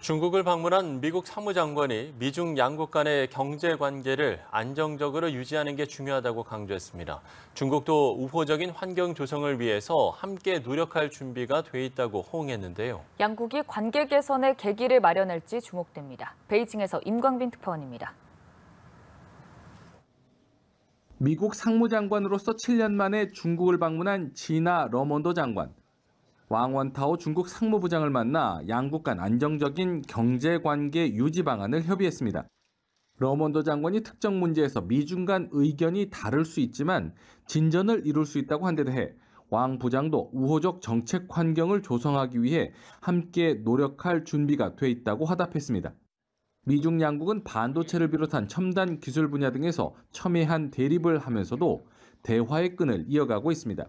중국을 방문한 미국 사무장관이 미중 양국 간의 경제 관계를 안정적으로 유지하는 게 중요하다고 강조했습니다. 중국도 우호적인 환경 조성을 위해서 함께 노력할 준비가 돼 있다고 호응했는데요. 양국이 관계 개선의 계기를 마련할지 주목됩니다. 베이징에서 임광빈 특파원입니다. 미국 상무장관으로서 7년 만에 중국을 방문한 지나 러먼도 장관. 왕원타오 중국 상무부장을 만나 양국 간 안정적인 경제관계 유지 방안을 협의했습니다. 러먼더 장관이 특정 문제에서 미중 간 의견이 다를 수 있지만 진전을 이룰 수 있다고 한데 대해 왕 부장도 우호적 정책 환경을 조성하기 위해 함께 노력할 준비가 돼 있다고 화답했습니다. 미중 양국은 반도체를 비롯한 첨단 기술 분야 등에서 첨예한 대립을 하면서도 대화의 끈을 이어가고 있습니다.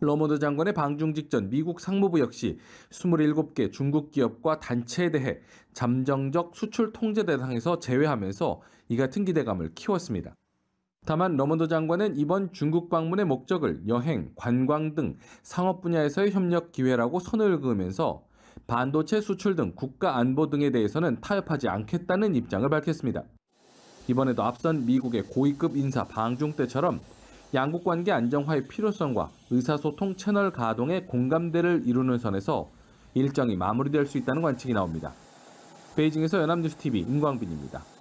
러머드 장관의 방중 직전 미국 상무부 역시 27개 중국 기업과 단체에 대해 잠정적 수출 통제 대상에서 제외하면서 이 같은 기대감을 키웠습니다. 다만 러먼드 장관은 이번 중국 방문의 목적을 여행, 관광 등 상업 분야에서의 협력 기회라고 선을 그으면서 반도체 수출 등 국가 안보 등에 대해서는 타협하지 않겠다는 입장을 밝혔습니다. 이번에도 앞선 미국의 고위급 인사 방중 때처럼 양국 관계 안정화의 필요성과 의사소통 채널 가동의 공감대를 이루는 선에서 일정이 마무리될 수 있다는 관측이 나옵니다. 베이징에서 연합뉴스TV 임광빈입니다.